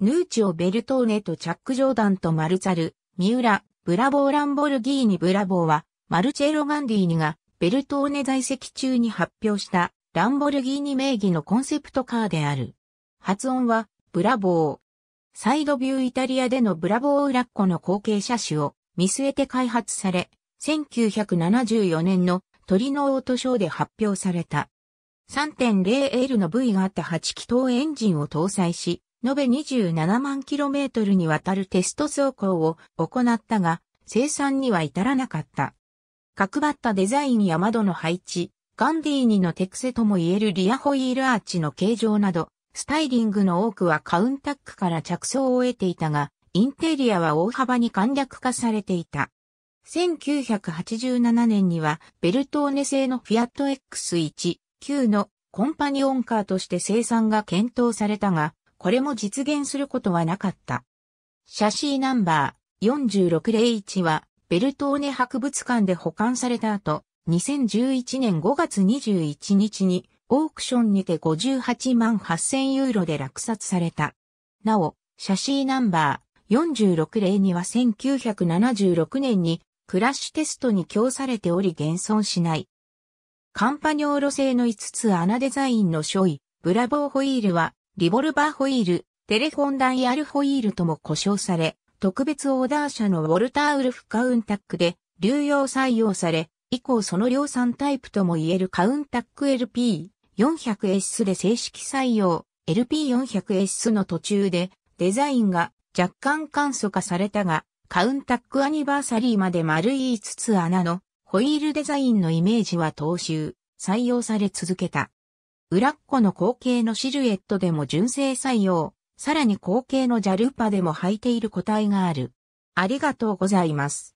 ヌーチオ・ベルトーネとチャック・ジョーダンとマルツァル、三浦、ブラボー・ランボルギーニ・ブラボーは、マルチェロ・ガンディーニが、ベルトーネ在籍中に発表した、ランボルギーニ名義のコンセプトカーである。発音は、ブラボー。サイドビューイタリアでのブラボー・ウラッコの後継車種を見据えて開発され、1974年のトリノオートショーで発表された。3.0L の V があった8気筒エンジンを搭載し、延べ27万キロメートルにわたるテスト走行を行ったが、生産には至らなかった。角張ったデザインや窓の配置、ガンディーニの手癖とも言えるリアホイールアーチの形状など、スタイリングの多くはカウンタックから着想を得ていたが、インテリアは大幅に簡略化されていた。1987年にはベルトーネ製のフィアット X1、9のコンパニオンカーとして生産が検討されたが、これも実現することはなかった。写真ナンバー4601は、ベルトーネ博物館で保管された後、2011年5月21日に、オークションにて58万8000ユーロで落札された。なお、写真ナンバー4602は1976年にクラッシュテストに供されており現存しない。カンパニョーロ製の5つ穴デザインの書位、ブラボーホイールはリボルバーホイール、テレフォンダイヤルホイールとも呼称され、特別オーダー社のウォルター・ウルフカウンタックで流用採用され、以降その量産タイプとも言えるカウンタック LP400S で正式採用、LP400S の途中でデザインが若干簡素化されたが、カウンタックアニバーサリーまで丸い5つ穴のホイールデザインのイメージは踏襲、採用され続けた。裏っ子の後継のシルエットでも純正採用、さらに後継のジャルパでも履いている個体がある。ありがとうございます。